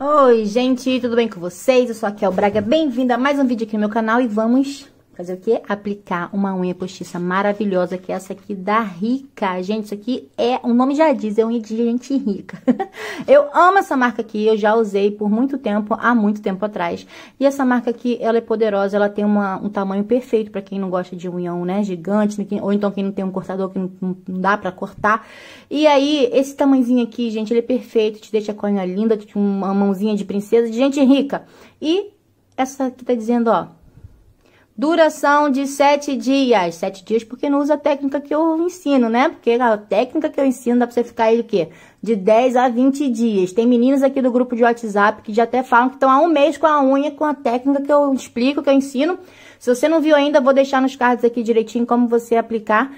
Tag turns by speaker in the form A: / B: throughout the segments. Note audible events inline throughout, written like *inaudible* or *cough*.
A: Oi, gente, tudo bem com vocês? Eu sou a Kel Braga, bem-vinda a mais um vídeo aqui no meu canal e vamos fazer o quê? Aplicar uma unha postiça maravilhosa, que é essa aqui da Rica. Gente, isso aqui é, o nome já diz, é unha de gente rica. *laughs* eu amo essa marca aqui, eu já usei por muito tempo, há muito tempo atrás. E essa marca aqui, ela é poderosa, ela tem uma, um tamanho perfeito para quem não gosta de unhão, né, gigante, né, ou então quem não tem um cortador que não, não dá para cortar. E aí, esse tamanhozinho aqui, gente, ele é perfeito, te deixa com a unha linda, uma mãozinha de princesa, de gente rica. E essa aqui tá dizendo, ó, Duração de sete dias. Sete dias porque não usa a técnica que eu ensino, né? Porque a técnica que eu ensino dá pra você ficar aí o quê? De 10 a 20 dias. Tem meninas aqui do grupo de WhatsApp que já até falam que estão há um mês com a unha, com a técnica que eu explico, que eu ensino. Se você não viu ainda, vou deixar nos cards aqui direitinho como você aplicar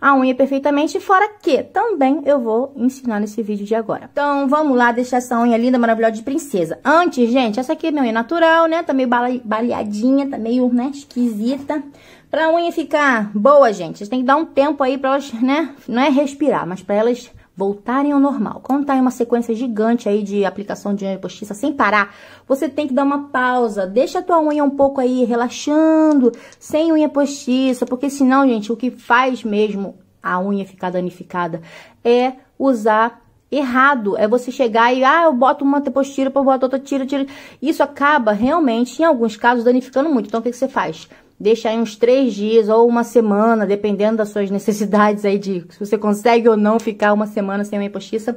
A: a unha perfeitamente, fora que também eu vou ensinar nesse vídeo de agora. Então, vamos lá deixar essa unha linda, maravilhosa de princesa. Antes, gente, essa aqui é minha unha natural, né? Tá meio baleadinha, tá meio, né, esquisita. Pra unha ficar boa, gente, vocês tem que dar um tempo aí pra elas, né, não é respirar, mas pra elas voltarem ao normal. Quando tá em uma sequência gigante aí de aplicação de unha postiça sem parar, você tem que dar uma pausa, deixa a tua unha um pouco aí relaxando, sem unha postiça, porque senão, gente, o que faz mesmo a unha ficar danificada é usar errado. É você chegar e, ah, eu boto uma depois tira, depois boto outra, tira, tira. Isso acaba realmente, em alguns casos, danificando muito. Então, o que, que você faz? Deixa aí uns três dias ou uma semana, dependendo das suas *laughs* necessidades aí de se você consegue ou não ficar uma semana sem uma postiça.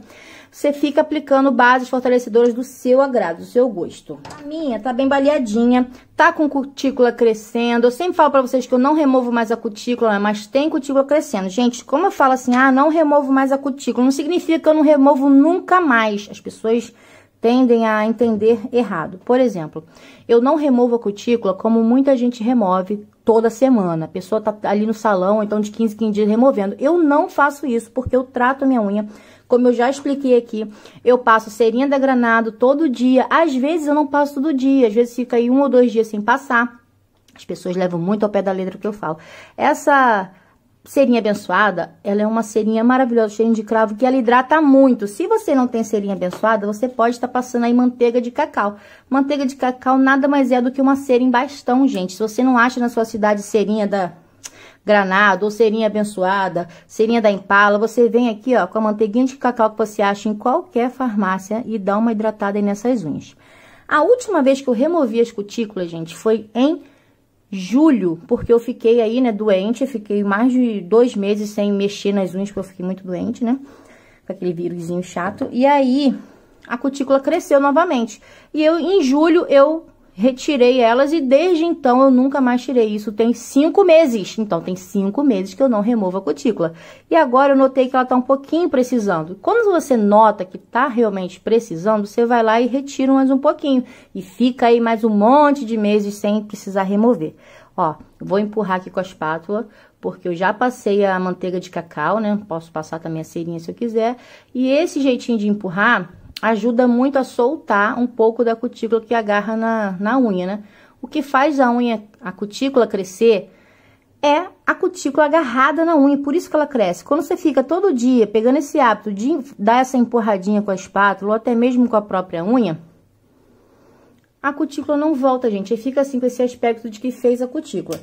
A: Você fica aplicando bases fortalecedoras do seu agrado, do seu gosto. A minha tá bem baleadinha, tá com cutícula crescendo. Eu sempre falo pra vocês que eu não removo mais a cutícula, mas tem cutícula crescendo. Gente, como eu falo assim, ah, não removo mais a cutícula, não significa que eu não removo nunca mais. As pessoas tendem a entender errado. Por exemplo, eu não removo a cutícula como muita gente remove toda semana. A pessoa tá ali no salão, então de 15 15 dias removendo. Eu não faço isso porque eu trato a minha unha, como eu já expliquei aqui. Eu passo serinha da granado todo dia. Às vezes eu não passo todo dia, às vezes fica aí um ou dois dias sem passar. As pessoas levam muito ao pé da letra o que eu falo. Essa Serinha abençoada, ela é uma serinha maravilhosa, cheia de cravo, que ela hidrata muito. Se você não tem serinha abençoada, você pode estar tá passando aí manteiga de cacau. Manteiga de cacau nada mais é do que uma cera em bastão, gente. Se você não acha na sua cidade serinha da Granada ou serinha abençoada, serinha da Impala, você vem aqui, ó, com a manteiguinha de cacau que você acha em qualquer farmácia e dá uma hidratada aí nessas unhas. A última vez que eu removi as cutículas, gente, foi em julho, porque eu fiquei aí, né, doente, fiquei mais de dois meses sem mexer nas unhas, porque eu fiquei muito doente, né, com aquele vírusinho chato, e aí a cutícula cresceu novamente. E eu, em julho, eu retirei elas e desde então eu nunca mais tirei. Isso tem cinco meses, então tem cinco meses que eu não removo a cutícula. E agora eu notei que ela tá um pouquinho precisando. Quando você nota que tá realmente precisando, você vai lá e retira mais um pouquinho. E fica aí mais um monte de meses sem precisar remover. Ó, vou empurrar aqui com a espátula, porque eu já passei a manteiga de cacau, né? Posso passar também a cerinha se eu quiser. E esse jeitinho de empurrar ajuda muito a soltar um pouco da cutícula que agarra na, na unha, né? O que faz a unha, a cutícula crescer é a cutícula agarrada na unha, por isso que ela cresce. Quando você fica todo dia pegando esse hábito de dar essa empurradinha com a espátula ou até mesmo com a própria unha, a cutícula não volta, gente. e fica assim com esse aspecto de que fez a cutícula.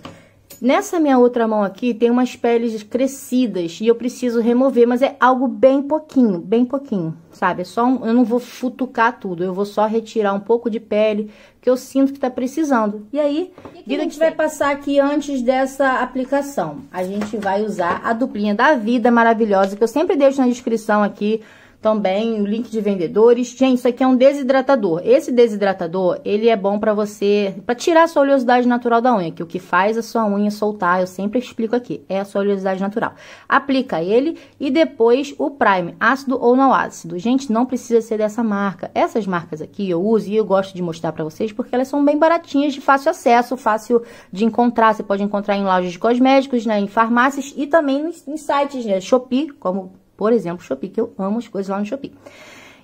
A: Nessa minha outra mão aqui tem umas peles crescidas e eu preciso remover, mas é algo bem pouquinho, bem pouquinho, sabe? É só um, eu não vou futucar tudo, eu vou só retirar um pouco de pele que eu sinto que tá precisando. E aí, o que, a gente vai passar aqui antes dessa aplicação? A gente vai usar a duplinha da vida maravilhosa que eu sempre deixo na descrição aqui também o link de vendedores. Gente, isso aqui é um desidratador. Esse desidratador, ele é bom para você, para tirar a sua oleosidade natural da unha, que o que faz a sua unha soltar, eu sempre explico aqui, é a sua oleosidade natural. Aplica ele e depois o prime, ácido ou não ácido. Gente, não precisa ser dessa marca. Essas marcas aqui eu uso e eu gosto de mostrar para vocês porque elas são bem baratinhas, de fácil acesso, fácil de encontrar. Você pode encontrar em lojas de cosméticos, né, em farmácias e também em sites, né, Shopee, como por exemplo, Shopee, que eu amo as coisas lá no Shopee.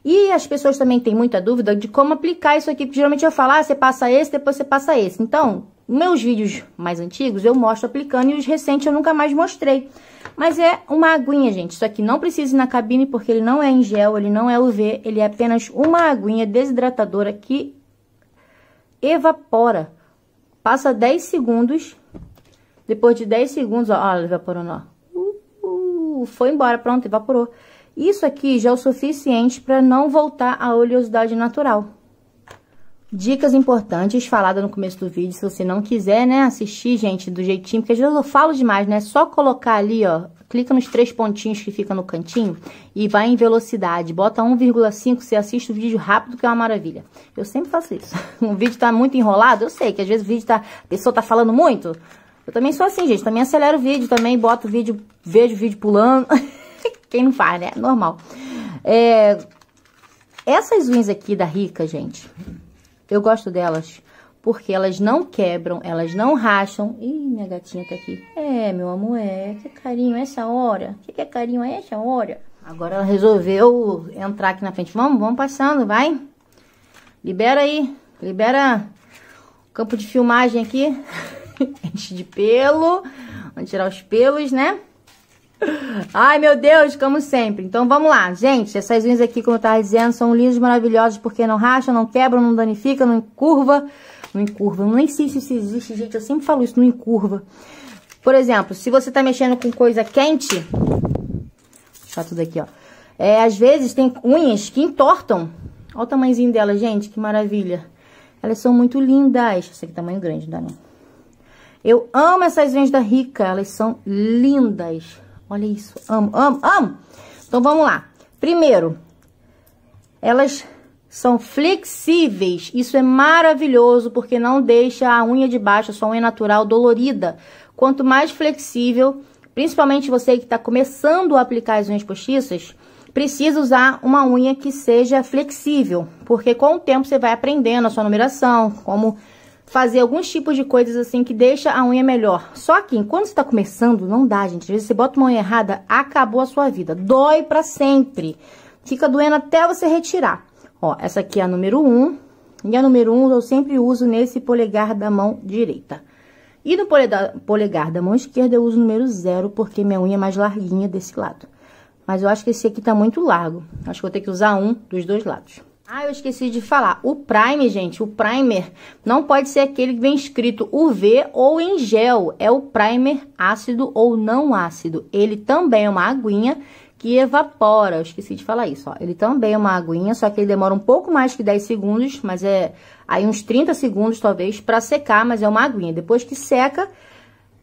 A: E as pessoas também têm muita dúvida de como aplicar isso aqui, porque geralmente eu falo, ah, você passa esse, depois você passa esse. Então, meus vídeos mais antigos eu mostro aplicando e os recentes eu nunca mais mostrei. Mas é uma aguinha, gente. Isso aqui não precisa ir na cabine porque ele não é em gel, ele não é UV, ele é apenas uma aguinha desidratadora que evapora. Passa 10 segundos, depois de 10 segundos, ó, ó evaporando, ó foi embora, pronto, evaporou. Isso aqui já é o suficiente para não voltar à oleosidade natural. Dicas importantes faladas no começo do vídeo, se você não quiser, né, assistir, gente, do jeitinho, porque às vezes eu falo demais, né, só colocar ali, ó, clica nos três pontinhos que fica no cantinho e vai em velocidade, bota 1,5, você assiste o vídeo rápido, que é uma maravilha. Eu sempre faço isso. *laughs* O vídeo tá muito enrolado, eu sei que às vezes o vídeo tá, a pessoa tá falando muito, eu também sou assim, gente. Também acelero o vídeo, também boto o vídeo, vejo o vídeo pulando. *laughs* Quem não faz, né? Normal. É, essas unhas aqui da Rica, gente, eu gosto delas. Porque elas não quebram, elas não racham. Ih, minha gatinha tá aqui. É, meu amor, é. Que carinho é essa hora. Que, que é carinho é essa hora? Agora ela resolveu entrar aqui na frente. Vamos, vamos passando, vai. Libera aí. Libera o campo de filmagem aqui. *laughs* *laughs* Enche de pelo. Vamos tirar os pelos, né? Ai, meu Deus, como sempre. Então, vamos lá. Gente, essas unhas aqui, como eu tava dizendo, são lindas, maravilhosas, porque não racham, não quebram, não danificam, não encurva. Não encurva. Eu nem sei se isso existe, gente. Eu sempre falo isso, não encurva. Por exemplo, se você tá mexendo com coisa quente... Deixa tudo aqui, ó. É, às vezes tem unhas que entortam. Olha o tamanhozinho dela, gente, que maravilha. Elas são muito lindas. Essa aqui é tamanho grande, não dá não. Eu amo essas vendas da Rica, elas são lindas. Olha isso, amo, amo, amo. Então, vamos lá. Primeiro, elas são flexíveis. Isso é maravilhoso, porque não deixa a unha de baixo, a sua unha natural, dolorida. Quanto mais flexível, principalmente você que está começando a aplicar as unhas postiças, precisa usar uma unha que seja flexível, porque com o tempo você vai aprendendo a sua numeração, como fazer alguns tipos de coisas assim que deixa a unha melhor. Só que quando você tá começando, não dá, gente. Às vezes você bota uma unha errada, acabou a sua vida. Dói pra sempre. Fica doendo até você retirar. Ó, essa aqui é a número 1. E a número 1 eu sempre uso nesse polegar da mão direita. E no polegar da mão esquerda eu uso o número 0, porque minha unha é mais larguinha desse lado. Mas eu acho que esse aqui tá muito largo. Acho que vou ter que usar um dos dois lados. Ah, eu esqueci de falar. O primer, gente, o primer não pode ser aquele que vem escrito UV ou em gel. É o primer ácido ou não ácido. Ele também é uma aguinha que evapora. Eu esqueci de falar isso, ó. Ele também é uma aguinha, só que ele demora um pouco mais que 10 segundos, mas é aí uns 30 segundos talvez para secar, mas é uma aguinha. Depois que seca,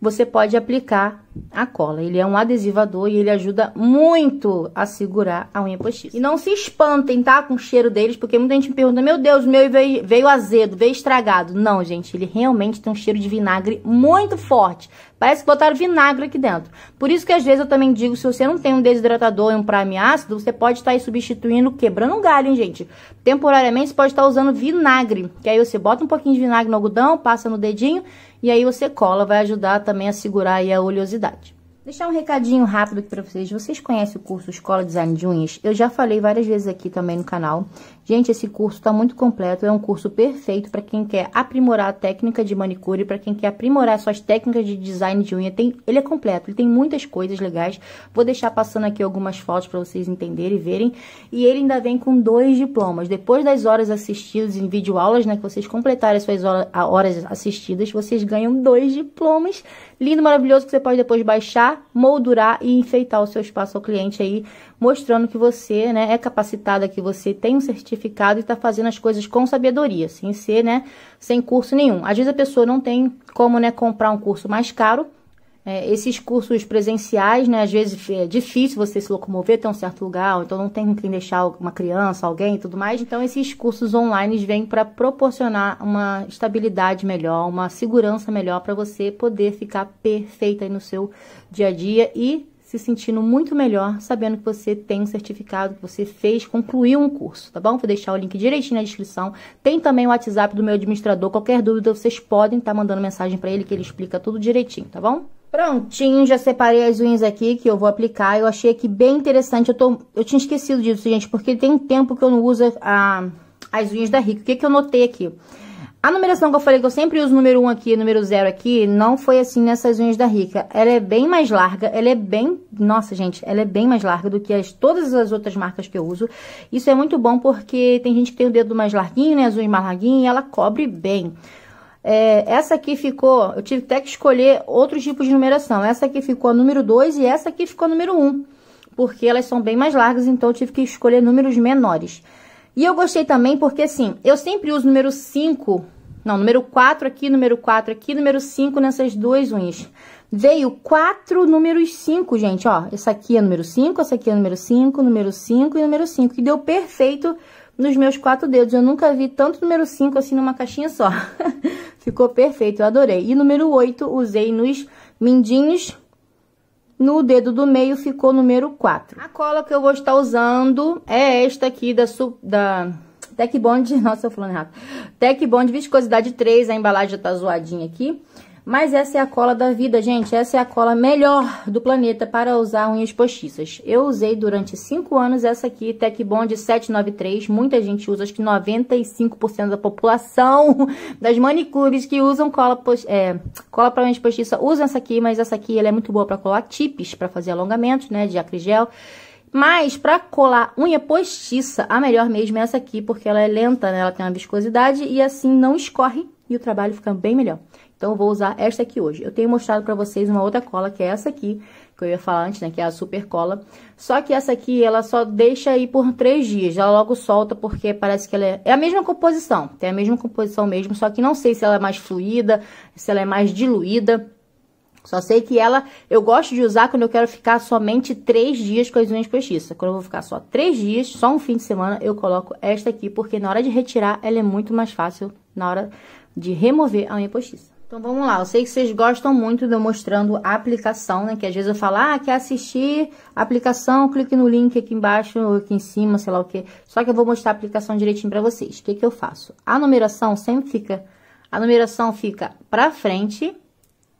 A: você pode aplicar a cola. Ele é um adesivador e ele ajuda muito a segurar a unha postiça. E não se espantem, tá? Com o cheiro deles, porque muita gente me pergunta, meu Deus, meu veio, veio azedo, veio estragado. Não, gente, ele realmente tem um cheiro de vinagre muito forte. Parece que botaram vinagre aqui dentro. Por isso que às vezes eu também digo, se você não tem um desidratador e um prime ácido, você pode estar tá aí substituindo, quebrando um galho, hein, gente? Temporariamente você pode estar tá usando vinagre, que aí você bota um pouquinho de vinagre no algodão, passa no dedinho e aí você cola, vai ajudar também a segurar aí a oleosidade. Deixar um recadinho rápido aqui pra vocês. Vocês conhecem o curso Escola Design de Unhas? Eu já falei várias vezes aqui também no canal. Gente, esse curso tá muito completo. É um curso perfeito pra quem quer aprimorar a técnica de manicure, pra quem quer aprimorar suas técnicas de design de unha. Tem, ele é completo, ele tem muitas coisas legais. Vou deixar passando aqui algumas fotos pra vocês entenderem e verem. E ele ainda vem com dois diplomas. Depois das horas assistidas em videoaulas, né, que vocês completarem suas horas assistidas, vocês ganham dois diplomas lindo, maravilhoso, que você pode depois baixar, moldurar e enfeitar o seu espaço ao cliente aí, mostrando que você, né, é capacitada, que você tem um certificado e está fazendo as coisas com sabedoria, sem ser, né, sem curso nenhum. Às vezes a pessoa não tem como, né, comprar um curso mais caro, é, esses cursos presenciais, né, às vezes é difícil você se locomover até um certo lugar, então não tem quem deixar uma criança, alguém e tudo mais. Então, esses cursos online vêm para proporcionar uma estabilidade melhor, uma segurança melhor para você poder ficar perfeita no seu dia a dia e se sentindo muito melhor sabendo que você tem um certificado, que você fez, concluiu um curso, tá bom? Vou deixar o link direitinho na descrição. Tem também o WhatsApp do meu administrador. Qualquer dúvida, vocês podem estar tá mandando mensagem para ele que ele explica tudo direitinho, tá bom? Prontinho, já separei as unhas aqui que eu vou aplicar. Eu achei aqui bem interessante. Eu, tô, eu tinha esquecido disso, gente, porque tem tempo que eu não uso a, as unhas da Rico. O que, que eu notei aqui? A numeração que eu falei que eu sempre uso número 1 aqui, número 0 aqui, não foi assim nessas unhas da Rica. Ela é bem mais larga, ela é bem... Nossa, gente, ela é bem mais larga do que as, todas as outras marcas que eu uso. Isso é muito bom porque tem gente que tem o dedo mais larguinho, né, as unhas mais larguinhas, e ela cobre bem. É, essa aqui ficou, eu tive até que escolher outros tipos de numeração. Essa aqui ficou a número 2 e essa aqui ficou a número 1. Um, porque elas são bem mais largas, então eu tive que escolher números menores. E eu gostei também porque, assim, eu sempre uso número 5, não, número 4 aqui, número 4 aqui, número 5 nessas duas unhas. Veio quatro números 5, gente, ó. Essa aqui é número 5, essa aqui é número 5, número 5 e número 5, E deu perfeito nos meus quatro dedos. Eu nunca vi tanto número 5 assim numa caixinha só. *laughs* Ficou perfeito, eu adorei. E número 8, usei nos mindinhos. No dedo do meio ficou número 4. A cola que eu vou estar usando é esta aqui da, da Tec Bond, *laughs* nossa, eu falando errado. Tec Bond Viscosidade 3, a embalagem já tá zoadinha aqui. Mas essa é a cola da vida, gente. Essa é a cola melhor do planeta para usar unhas postiças. Eu usei durante 5 anos essa aqui, Tech Bond 793. Muita gente usa, acho que 95% da população *laughs* das manicures que usam cola, é, cola para unhas postiças usam essa aqui, mas essa aqui ela é muito boa para colar tips, para fazer alongamentos, né, de acrigel. Mas para colar unha postiça, a melhor mesmo é essa aqui, porque ela é lenta, né? Ela tem uma viscosidade e assim não escorre e o trabalho fica bem melhor. Então, eu vou usar esta aqui hoje. Eu tenho mostrado pra vocês uma outra cola, que é essa aqui, que eu ia falar antes, né, que é a super cola. Só que essa aqui, ela só deixa aí por três dias, ela logo solta, porque parece que ela é... é a mesma composição, tem a mesma composição mesmo, só que não sei se ela é mais fluida, se ela é mais diluída. Só sei que ela, eu gosto de usar quando eu quero ficar somente três dias com as unhas postiças. Quando eu vou ficar só três dias, só um fim de semana, eu coloco esta aqui, porque na hora de retirar, ela é muito mais fácil na hora de remover a unha postiça. Então vamos lá, eu sei que vocês gostam muito de eu mostrando a aplicação, né? Que às vezes eu falo, ah, quer assistir a aplicação, clique no link aqui embaixo, aqui em cima, sei lá o que. Só que eu vou mostrar a aplicação direitinho pra vocês. O que que eu faço? A numeração sempre fica, a numeração fica pra frente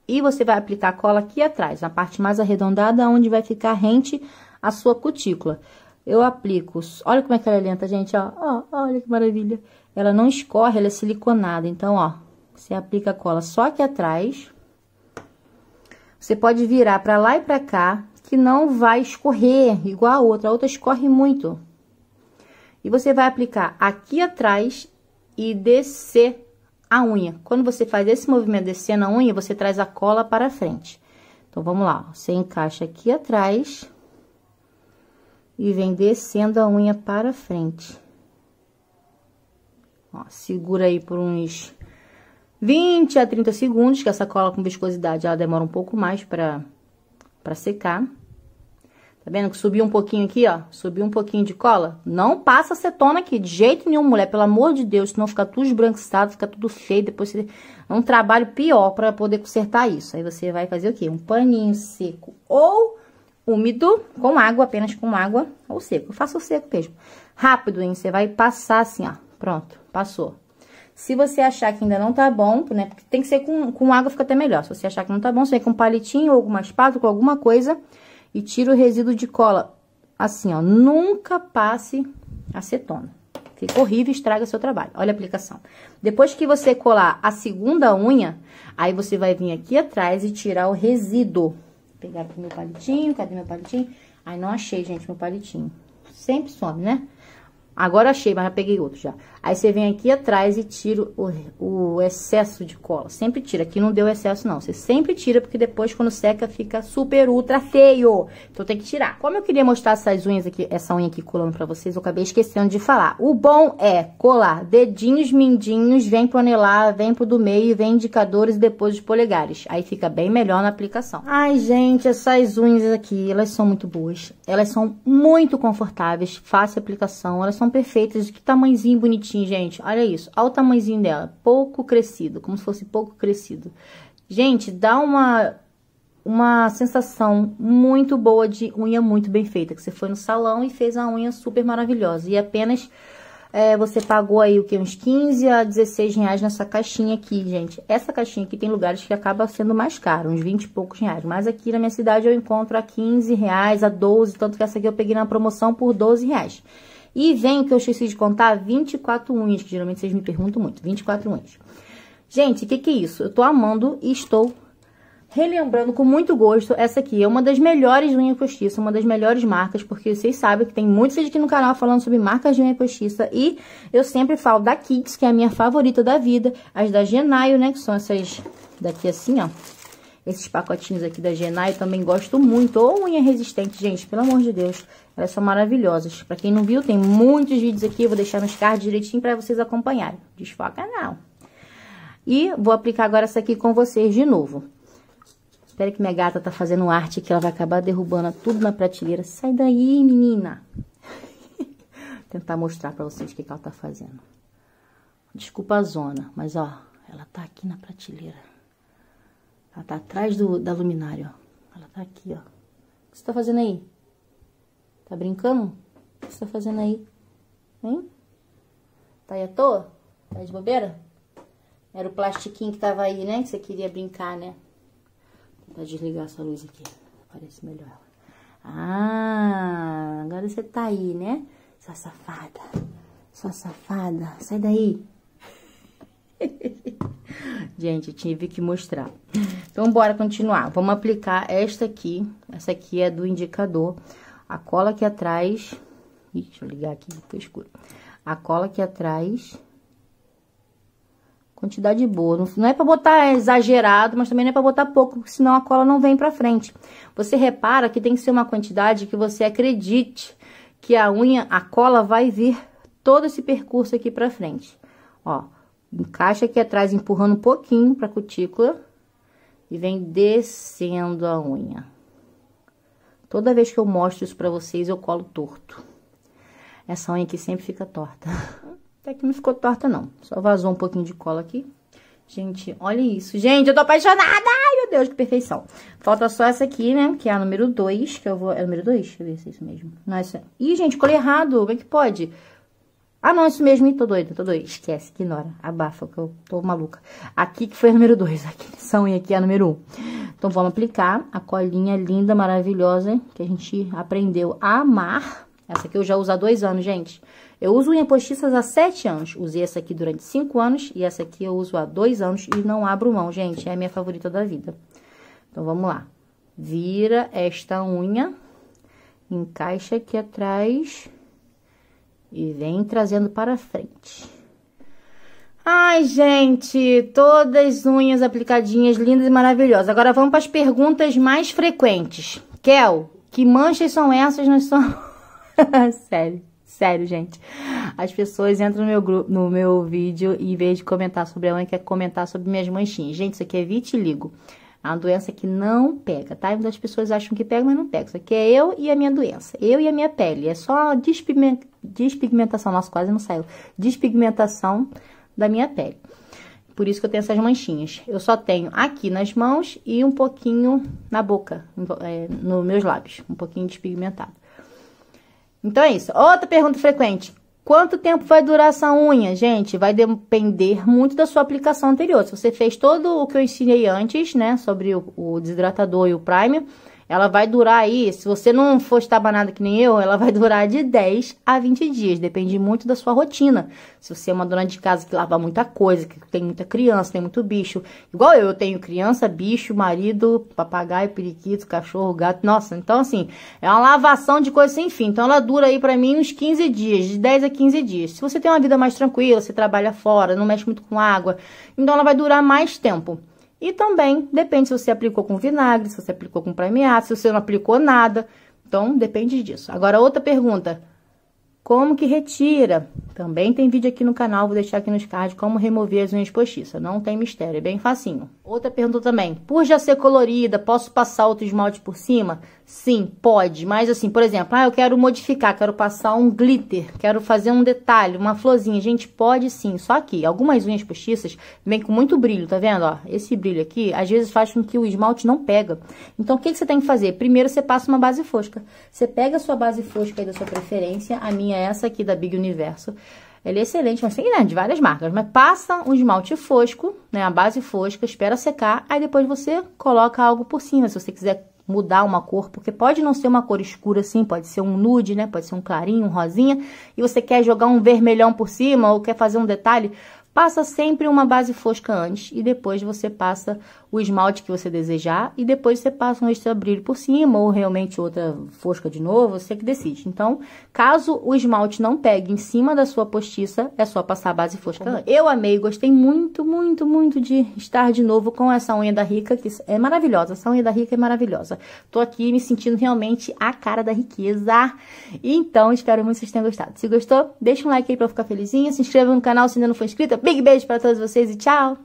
A: e você vai aplicar a cola aqui atrás, na parte mais arredondada, onde vai ficar rente a sua cutícula. Eu aplico, olha como é que ela é lenta, gente, ó, ó olha que maravilha. Ela não escorre, ela é siliconada, então, ó, você aplica a cola só aqui atrás. Você pode virar pra lá e pra cá, que não vai escorrer igual a outra. A outra escorre muito. E você vai aplicar aqui atrás e descer a unha. Quando você faz esse movimento descendo a unha, você traz a cola para frente. Então, vamos lá. Você encaixa aqui atrás e vem descendo a unha para frente. Ó, segura aí por uns 20 a 30 segundos, que essa cola com viscosidade, ela demora um pouco mais pra, pra secar. Tá vendo que subiu um pouquinho aqui, ó? Subiu um pouquinho de cola. Não passa acetona aqui, de jeito nenhum, mulher. Pelo amor de Deus, senão fica tudo esbranquiçado, fica tudo feio. Depois você... é um trabalho pior pra poder consertar isso. Aí você vai fazer o quê? Um paninho seco ou úmido, com água, apenas com água ou seco. Eu faço o seco mesmo. Rápido, hein? Você vai passar assim, ó. Pronto, passou. Se você achar que ainda não tá bom, né, porque tem que ser com, com água, fica até melhor. Se você achar que não tá bom, você vem com um palitinho, alguma espátula, com alguma coisa, e tira o resíduo de cola. Assim, ó, nunca passe acetona. Fica horrível, estraga seu trabalho. Olha a aplicação. Depois que você colar a segunda unha, aí você vai vir aqui atrás e tirar o resíduo. Vou pegar aqui meu palitinho, cadê meu palitinho? Ai, não achei, gente, meu palitinho. Sempre some, né? Agora achei, mas já peguei outro já. Aí, você vem aqui atrás e tira o, o excesso de cola. Sempre tira. Aqui não deu excesso, não. Você sempre tira, porque depois, quando seca, fica super ultra feio. Então, tem que tirar. Como eu queria mostrar essas unhas aqui, essa unha aqui colando pra vocês, eu acabei esquecendo de falar. O bom é colar dedinhos, mindinhos, vem pro anelar, vem pro do meio, vem indicadores e depois os polegares. Aí, fica bem melhor na aplicação. Ai, gente, essas unhas aqui, elas são muito boas. Elas são muito confortáveis, fácil aplicação. Elas são perfeitas. Que tamanhozinho bonitinho gente. Olha isso, olha o tamanzinho dela, pouco crescido, como se fosse pouco crescido. Gente, dá uma, uma sensação muito boa de unha muito bem feita, que você foi no salão e fez a unha super maravilhosa. E apenas é, você pagou aí o que? Uns 15 a 16 reais nessa caixinha aqui, gente. Essa caixinha aqui tem lugares que acaba sendo mais caro, uns 20 e poucos reais. Mas aqui na minha cidade eu encontro a 15 reais, a 12, tanto que essa aqui eu peguei na promoção por 12 reais. E vem, que eu esqueci de contar, 24 unhas, que geralmente vocês me perguntam muito, 24 unhas. Gente, o que que é isso? Eu tô amando e estou relembrando com muito gosto, essa aqui é uma das melhores unhas postiça, uma das melhores marcas, porque vocês sabem que tem muitos vídeos aqui no canal falando sobre marcas de unha postiça, e eu sempre falo da Kits, que é a minha favorita da vida, as da Genaio, né, que são essas daqui assim, ó, esses pacotinhos aqui da Genaio, também gosto muito, ou unha resistente, gente, pelo amor de Deus, elas são maravilhosas. Pra quem não viu, tem muitos vídeos aqui. Eu vou deixar nos cards direitinho pra vocês acompanharem. Desfoca não. E vou aplicar agora essa aqui com vocês de novo. Espera que minha gata tá fazendo arte que ela vai acabar derrubando tudo na prateleira. Sai daí, menina! *laughs* Tentar mostrar pra vocês o que, que ela tá fazendo. Desculpa a zona, mas ó, ela tá aqui na prateleira. Ela tá atrás do, da luminária, ó. Ela tá aqui, ó. O que você tá fazendo aí? Tá brincando? O que você tá fazendo aí? Hein? Tá aí à toa? Tá de bobeira? Era o plastiquinho que tava aí, né? Que você queria brincar, né? Vou tentar desligar essa luz aqui. Parece melhor. Ah, agora você tá aí, né? Sua safada. Sua safada. Sai daí. *laughs* Gente, eu tive que mostrar. Então, bora continuar. Vamos aplicar esta aqui. Essa aqui é do indicador a cola aqui atrás... Ih, deixa eu ligar aqui, ficou tá escuro. A cola aqui atrás... Quantidade boa. Não é pra botar exagerado, mas também não é pra botar pouco, porque senão a cola não vem pra frente. Você repara que tem que ser uma quantidade que você acredite que a unha, a cola vai vir todo esse percurso aqui pra frente. Ó, encaixa aqui atrás, empurrando um pouquinho pra cutícula e vem descendo a unha. Toda vez que eu mostro isso pra vocês, eu colo torto. Essa unha aqui sempre fica torta. *laughs* Até que não ficou torta, não. Só vazou um pouquinho de cola aqui. Gente, olha isso. Gente, eu tô apaixonada! Ai, meu Deus, que perfeição. Falta só essa aqui, né? Que é a número 2, que eu vou... É a número 2? Deixa eu ver se é isso mesmo. Não, é isso... Ih, gente, colei errado. Como é que pode? Ah, não, é isso mesmo. Ih, tô doida, tô doida. Esquece, ignora. Abafa, que eu tô maluca. Aqui que foi a número 2. Aqui, essa unha aqui é a número 1. Um. Então, vamos aplicar a colinha linda, maravilhosa, que a gente aprendeu a amar. Essa aqui eu já uso há dois anos, gente. Eu uso unha postiças há sete anos. Usei essa aqui durante cinco anos e essa aqui eu uso há dois anos e não abro mão, gente. É a minha favorita da vida. Então, vamos lá. Vira esta unha, encaixa aqui atrás e vem trazendo para frente. Ai, gente, todas unhas aplicadinhas, lindas e maravilhosas. Agora vamos para as perguntas mais frequentes. Kel, que manchas são essas nas suas... *laughs* sério, sério, gente. As pessoas entram no meu, grupo, no meu vídeo e em vez de comentar sobre a unha, quer comentar sobre minhas manchinhas. Gente, isso aqui é vitiligo. É uma doença que não pega, tá? Muitas então, pessoas acham que pega, mas não pega. Isso aqui é eu e a minha doença. Eu e a minha pele. É só despigmentação. Nossa, quase não saiu. Despigmentação da minha pele. Por isso que eu tenho essas manchinhas. Eu só tenho aqui nas mãos e um pouquinho na boca, é, nos meus lábios, um pouquinho despigmentado. Então é isso. Outra pergunta frequente. Quanto tempo vai durar essa unha, gente? Vai depender muito da sua aplicação anterior. Se você fez todo o que eu ensinei antes, né, sobre o, o desidratador e o primer, ela vai durar aí, se você não for estabanada que nem eu, ela vai durar de 10 a 20 dias, depende muito da sua rotina. Se você é uma dona de casa que lava muita coisa, que tem muita criança, tem muito bicho, igual eu, eu tenho criança, bicho, marido, papagaio, periquito, cachorro, gato, nossa, então assim, é uma lavação de coisa sem fim. Então ela dura aí para mim uns 15 dias, de 10 a 15 dias. Se você tem uma vida mais tranquila, você trabalha fora, não mexe muito com água, então ela vai durar mais tempo. E também depende se você aplicou com vinagre, se você aplicou com prime se você não aplicou nada. Então, depende disso. Agora, outra pergunta. Como que retira? Também tem vídeo aqui no canal, vou deixar aqui nos cards como remover as unhas postiças. Não tem mistério, é bem facinho. Outra pergunta também. Por já ser colorida, posso passar outro esmalte por cima? Sim, pode. Mas assim, por exemplo, ah, eu quero modificar, quero passar um glitter, quero fazer um detalhe, uma florzinha. Gente, pode sim. Só que algumas unhas postiças vêm com muito brilho, tá vendo? Ó, esse brilho aqui, às vezes faz com que o esmalte não pega. Então, o que, que você tem que fazer? Primeiro, você passa uma base fosca. Você pega a sua base fosca aí da sua preferência, a minha linha é essa aqui da Big Universo. Ele é excelente, mas tem né, de várias marcas. Mas passa um esmalte fosco, né? A base fosca, espera secar, aí depois você coloca algo por cima. Se você quiser mudar uma cor, porque pode não ser uma cor escura assim, pode ser um nude, né? Pode ser um clarinho, um rosinha, e você quer jogar um vermelhão por cima ou quer fazer um detalhe, Passa sempre uma base fosca antes e depois você passa o esmalte que você desejar e depois você passa um extra brilho por cima ou realmente outra fosca de novo, você que decide. Então, caso o esmalte não pegue em cima da sua postiça, é só passar a base fosca uhum. antes. Eu amei, gostei muito, muito, muito de estar de novo com essa unha da Rica, que é maravilhosa, essa unha da Rica é maravilhosa. Tô aqui me sentindo realmente a cara da riqueza. Então, espero muito que vocês tenham gostado. Se gostou, deixa um like aí pra eu ficar felizinha, se inscreva no canal se ainda não for inscrita, Big beijo para todos vocês e tchau!